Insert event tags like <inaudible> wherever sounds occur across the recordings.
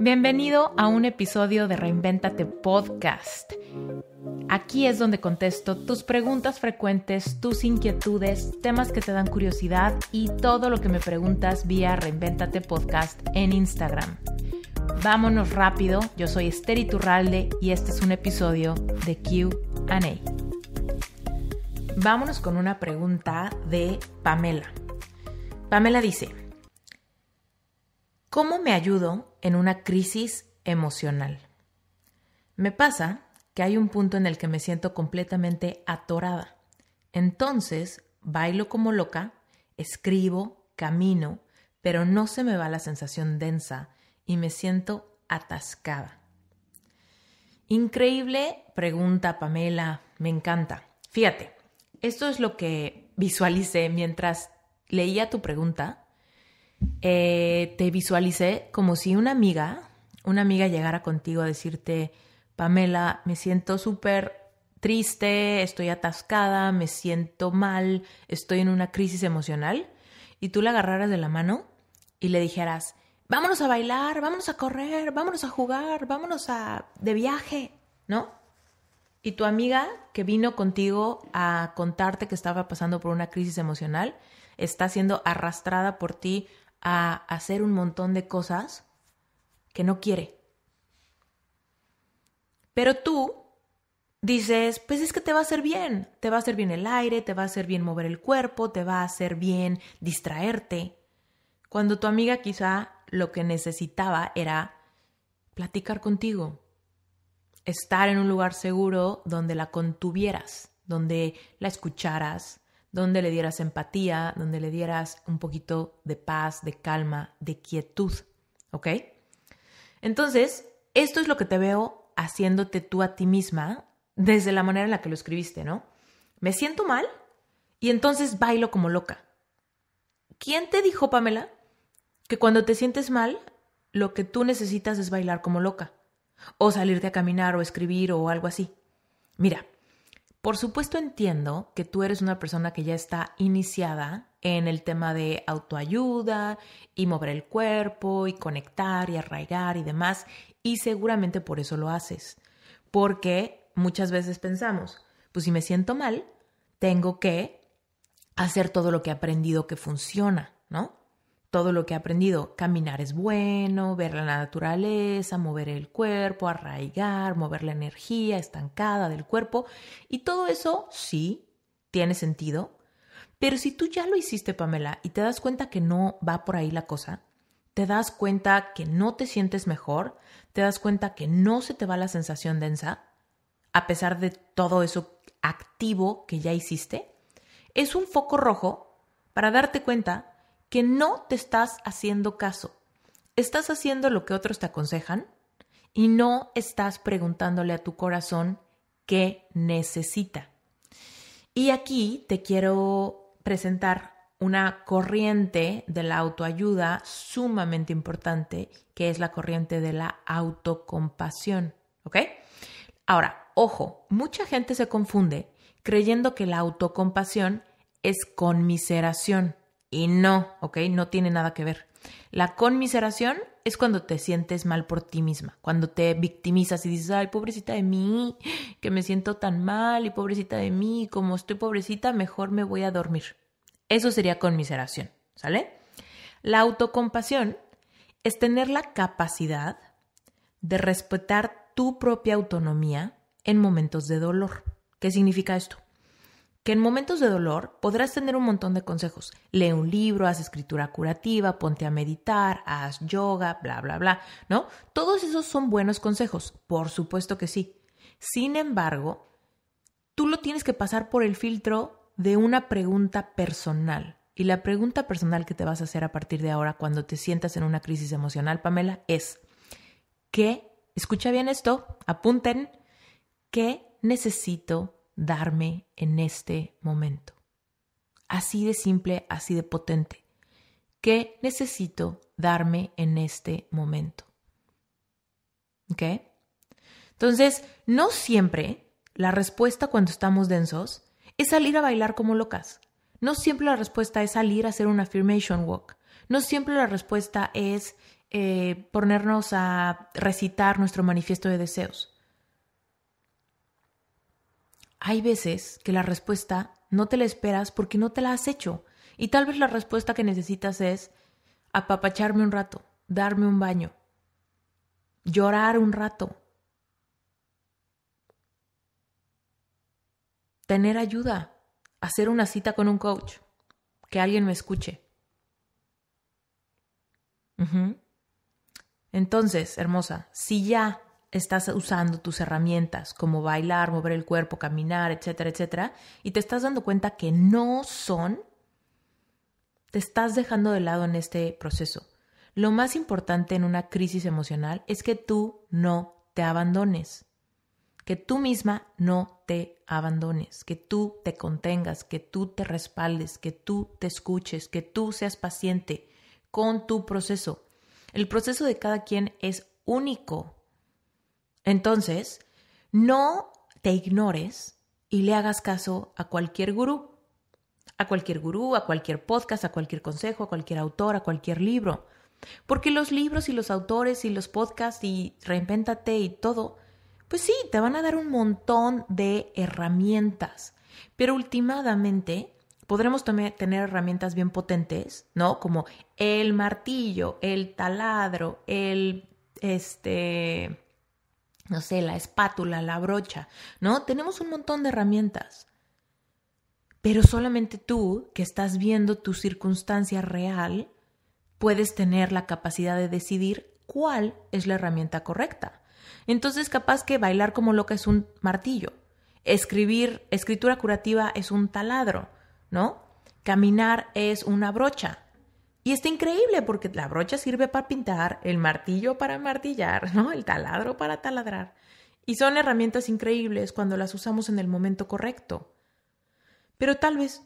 Bienvenido a un episodio de Reinventate Podcast. Aquí es donde contesto tus preguntas frecuentes, tus inquietudes, temas que te dan curiosidad y todo lo que me preguntas vía Reinventate Podcast en Instagram. Vámonos rápido, yo soy Esteri Iturralde y este es un episodio de QA. Vámonos con una pregunta de Pamela. Pamela dice, ¿Cómo me ayudo en una crisis emocional? Me pasa que hay un punto en el que me siento completamente atorada. Entonces, bailo como loca, escribo, camino, pero no se me va la sensación densa y me siento atascada. Increíble pregunta, Pamela, me encanta. Fíjate, esto es lo que visualicé mientras leía tu pregunta eh, te visualicé como si una amiga, una amiga llegara contigo a decirte, Pamela, me siento súper triste, estoy atascada, me siento mal, estoy en una crisis emocional, y tú la agarraras de la mano y le dijeras, vámonos a bailar, vámonos a correr, vámonos a jugar, vámonos a de viaje, ¿no? Y tu amiga que vino contigo a contarte que estaba pasando por una crisis emocional está siendo arrastrada por ti a hacer un montón de cosas que no quiere. Pero tú dices, pues es que te va a hacer bien, te va a hacer bien el aire, te va a hacer bien mover el cuerpo, te va a hacer bien distraerte. Cuando tu amiga quizá lo que necesitaba era platicar contigo, estar en un lugar seguro donde la contuvieras, donde la escucharas, donde le dieras empatía, donde le dieras un poquito de paz, de calma, de quietud, ¿ok? Entonces, esto es lo que te veo haciéndote tú a ti misma desde la manera en la que lo escribiste, ¿no? Me siento mal y entonces bailo como loca. ¿Quién te dijo, Pamela, que cuando te sientes mal, lo que tú necesitas es bailar como loca? O salirte a caminar o escribir o algo así. Mira, por supuesto entiendo que tú eres una persona que ya está iniciada en el tema de autoayuda y mover el cuerpo y conectar y arraigar y demás, y seguramente por eso lo haces, porque muchas veces pensamos, pues si me siento mal, tengo que hacer todo lo que he aprendido que funciona, ¿no? todo lo que he aprendido. Caminar es bueno, ver la naturaleza, mover el cuerpo, arraigar, mover la energía estancada del cuerpo. Y todo eso sí tiene sentido. Pero si tú ya lo hiciste, Pamela, y te das cuenta que no va por ahí la cosa, te das cuenta que no te sientes mejor, te das cuenta que no se te va la sensación densa, a pesar de todo eso activo que ya hiciste, es un foco rojo para darte cuenta que no te estás haciendo caso. Estás haciendo lo que otros te aconsejan y no estás preguntándole a tu corazón qué necesita. Y aquí te quiero presentar una corriente de la autoayuda sumamente importante, que es la corriente de la autocompasión. ¿Ok? Ahora, ojo, mucha gente se confunde creyendo que la autocompasión es conmiseración. Y no, ¿ok? No tiene nada que ver. La conmiseración es cuando te sientes mal por ti misma, cuando te victimizas y dices, ay, pobrecita de mí, que me siento tan mal y pobrecita de mí, como estoy pobrecita, mejor me voy a dormir. Eso sería conmiseración, ¿sale? La autocompasión es tener la capacidad de respetar tu propia autonomía en momentos de dolor. ¿Qué significa esto? que en momentos de dolor podrás tener un montón de consejos. Lee un libro, haz escritura curativa, ponte a meditar, haz yoga, bla, bla, bla, ¿no? Todos esos son buenos consejos, por supuesto que sí. Sin embargo, tú lo tienes que pasar por el filtro de una pregunta personal. Y la pregunta personal que te vas a hacer a partir de ahora cuando te sientas en una crisis emocional, Pamela, es, ¿qué? Escucha bien esto, apunten, ¿qué necesito darme en este momento. Así de simple, así de potente. ¿Qué necesito darme en este momento? ¿Ok? Entonces, no siempre la respuesta cuando estamos densos es salir a bailar como locas. No siempre la respuesta es salir a hacer un affirmation walk. No siempre la respuesta es eh, ponernos a recitar nuestro manifiesto de deseos. Hay veces que la respuesta no te la esperas porque no te la has hecho. Y tal vez la respuesta que necesitas es apapacharme un rato, darme un baño, llorar un rato, tener ayuda, hacer una cita con un coach, que alguien me escuche. Entonces, hermosa, si ya estás usando tus herramientas como bailar, mover el cuerpo, caminar, etcétera, etcétera, y te estás dando cuenta que no son, te estás dejando de lado en este proceso. Lo más importante en una crisis emocional es que tú no te abandones, que tú misma no te abandones, que tú te contengas, que tú te respaldes, que tú te escuches, que tú seas paciente con tu proceso. El proceso de cada quien es único entonces, no te ignores y le hagas caso a cualquier gurú, a cualquier gurú, a cualquier podcast, a cualquier consejo, a cualquier autor, a cualquier libro. Porque los libros y los autores y los podcasts y reinventate y todo, pues sí, te van a dar un montón de herramientas. Pero últimamente podremos tener herramientas bien potentes, ¿no? Como el martillo, el taladro, el este no sé, la espátula, la brocha, ¿no? Tenemos un montón de herramientas. Pero solamente tú, que estás viendo tu circunstancia real, puedes tener la capacidad de decidir cuál es la herramienta correcta. Entonces, capaz que bailar como loca es un martillo, escribir, escritura curativa es un taladro, ¿no? Caminar es una brocha, y está increíble porque la brocha sirve para pintar, el martillo para martillar, ¿no? El taladro para taladrar. Y son herramientas increíbles cuando las usamos en el momento correcto. Pero tal vez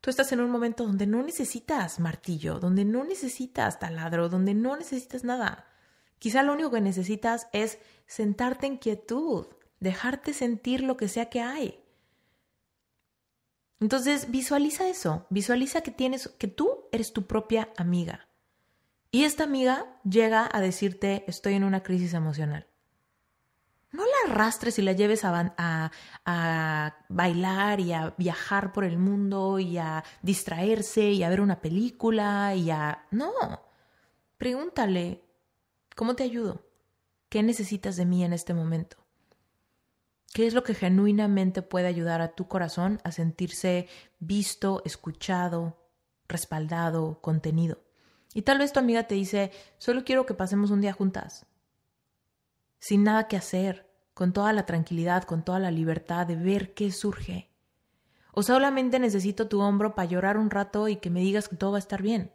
tú estás en un momento donde no necesitas martillo, donde no necesitas taladro, donde no necesitas nada. Quizá lo único que necesitas es sentarte en quietud, dejarte sentir lo que sea que hay. Entonces visualiza eso, visualiza que tienes, que tú eres tu propia amiga. Y esta amiga llega a decirte, estoy en una crisis emocional. No la arrastres y la lleves a, a, bailar y a viajar por el mundo y a distraerse y a ver una película y a... No, pregúntale, ¿cómo te ayudo? ¿Qué necesitas de mí en este momento? ¿Qué es lo que genuinamente puede ayudar a tu corazón a sentirse visto, escuchado, respaldado, contenido? Y tal vez tu amiga te dice, solo quiero que pasemos un día juntas, sin nada que hacer, con toda la tranquilidad, con toda la libertad de ver qué surge. O solamente necesito tu hombro para llorar un rato y que me digas que todo va a estar bien.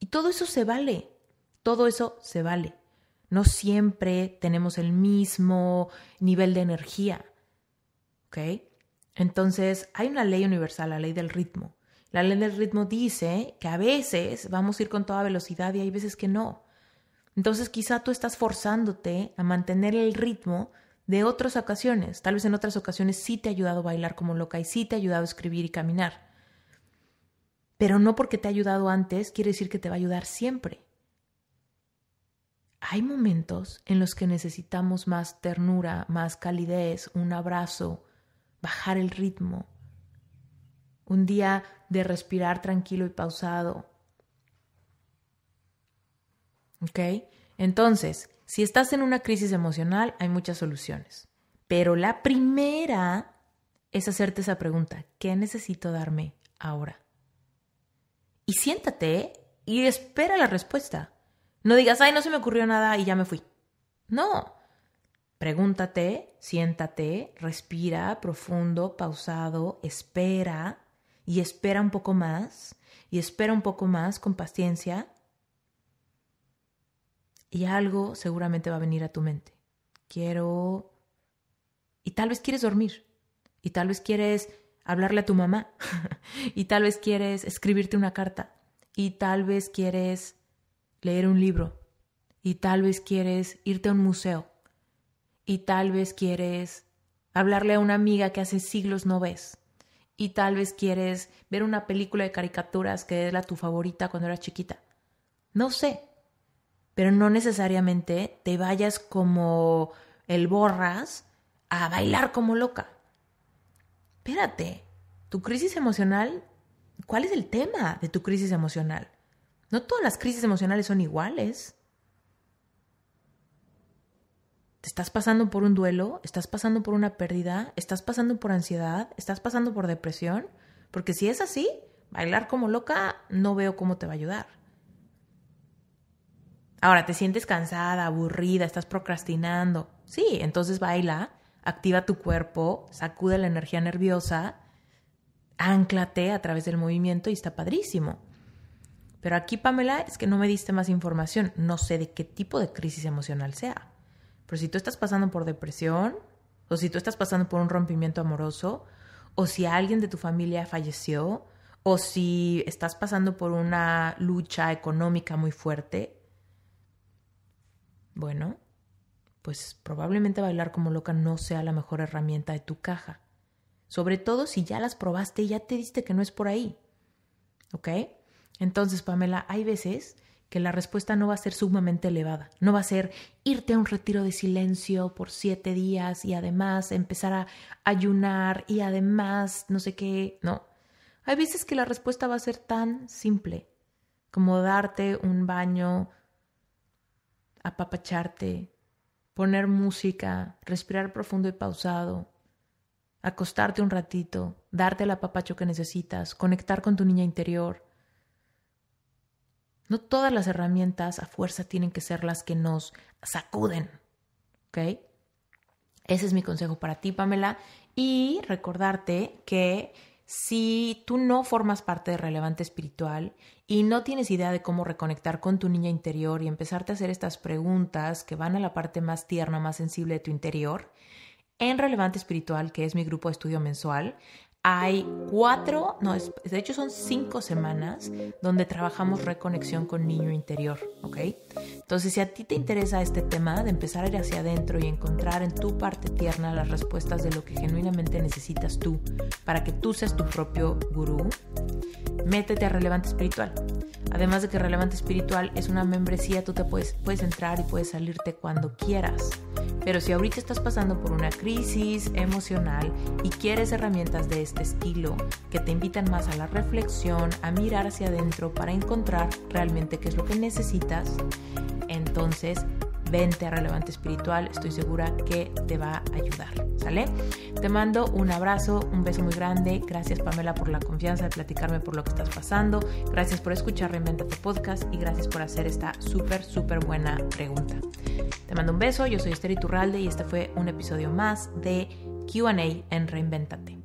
Y todo eso se vale, todo eso se vale. No siempre tenemos el mismo nivel de energía. ¿Ok? Entonces, hay una ley universal, la ley del ritmo. La ley del ritmo dice que a veces vamos a ir con toda velocidad y hay veces que no. Entonces, quizá tú estás forzándote a mantener el ritmo de otras ocasiones. Tal vez en otras ocasiones sí te ha ayudado a bailar como loca y sí te ha ayudado a escribir y caminar. Pero no porque te ha ayudado antes quiere decir que te va a ayudar siempre hay momentos en los que necesitamos más ternura, más calidez, un abrazo, bajar el ritmo, un día de respirar tranquilo y pausado. ¿Ok? Entonces, si estás en una crisis emocional, hay muchas soluciones. Pero la primera es hacerte esa pregunta, ¿qué necesito darme ahora? Y siéntate y espera la respuesta. No digas, ay, no se me ocurrió nada y ya me fui. No. Pregúntate, siéntate, respira profundo, pausado, espera y espera un poco más y espera un poco más con paciencia y algo seguramente va a venir a tu mente. Quiero... Y tal vez quieres dormir y tal vez quieres hablarle a tu mamá <laughs> y tal vez quieres escribirte una carta y tal vez quieres leer un libro y tal vez quieres irte a un museo y tal vez quieres hablarle a una amiga que hace siglos no ves y tal vez quieres ver una película de caricaturas que es la tu favorita cuando eras chiquita. No sé, pero no necesariamente te vayas como el borras a bailar como loca. Espérate, tu crisis emocional, ¿cuál es el tema de tu crisis emocional? No todas las crisis emocionales son iguales. ¿Te estás pasando por un duelo? ¿Estás pasando por una pérdida? ¿Estás pasando por ansiedad? ¿Estás pasando por depresión? Porque si es así, bailar como loca no veo cómo te va a ayudar. Ahora, te sientes cansada, aburrida, estás procrastinando. Sí, entonces baila, activa tu cuerpo, sacude la energía nerviosa, anclate a través del movimiento y está padrísimo. Pero aquí, Pamela, es que no me diste más información. No sé de qué tipo de crisis emocional sea. Pero si tú estás pasando por depresión, o si tú estás pasando por un rompimiento amoroso, o si alguien de tu familia falleció, o si estás pasando por una lucha económica muy fuerte, bueno, pues probablemente bailar como loca no sea la mejor herramienta de tu caja. Sobre todo si ya las probaste y ya te diste que no es por ahí. ¿Ok? Entonces, Pamela, hay veces que la respuesta no va a ser sumamente elevada, no va a ser irte a un retiro de silencio por siete días y además empezar a ayunar y además no sé qué, no. Hay veces que la respuesta va a ser tan simple como darte un baño, apapacharte, poner música, respirar profundo y pausado, acostarte un ratito, darte el apapacho que necesitas, conectar con tu niña interior, no todas las herramientas a fuerza tienen que ser las que nos sacuden. ¿Ok? Ese es mi consejo para ti, Pamela. Y recordarte que si tú no formas parte de Relevante Espiritual y no tienes idea de cómo reconectar con tu niña interior y empezarte a hacer estas preguntas que van a la parte más tierna, más sensible de tu interior, en Relevante Espiritual, que es mi grupo de estudio mensual, hay cuatro, no, de hecho son cinco semanas donde trabajamos reconexión con niño interior, ¿ok? Entonces, si a ti te interesa este tema de empezar a ir hacia adentro y encontrar en tu parte tierna las respuestas de lo que genuinamente necesitas tú para que tú seas tu propio gurú, métete a Relevante Espiritual. Además de que Relevante Espiritual es una membresía, tú te puedes, puedes entrar y puedes salirte cuando quieras. Pero si ahorita estás pasando por una crisis emocional y quieres herramientas de este estilo que te invitan más a la reflexión, a mirar hacia adentro para encontrar realmente qué es lo que necesitas, entonces vente a Relevante Espiritual, estoy segura que te va a ayudar, ¿sale? Te mando un abrazo, un beso muy grande, gracias Pamela por la confianza de platicarme por lo que estás pasando, gracias por escuchar tu Podcast y gracias por hacer esta súper, súper buena pregunta. Te mando un beso, yo soy Esther Iturralde y este fue un episodio más de QA en Reinventate.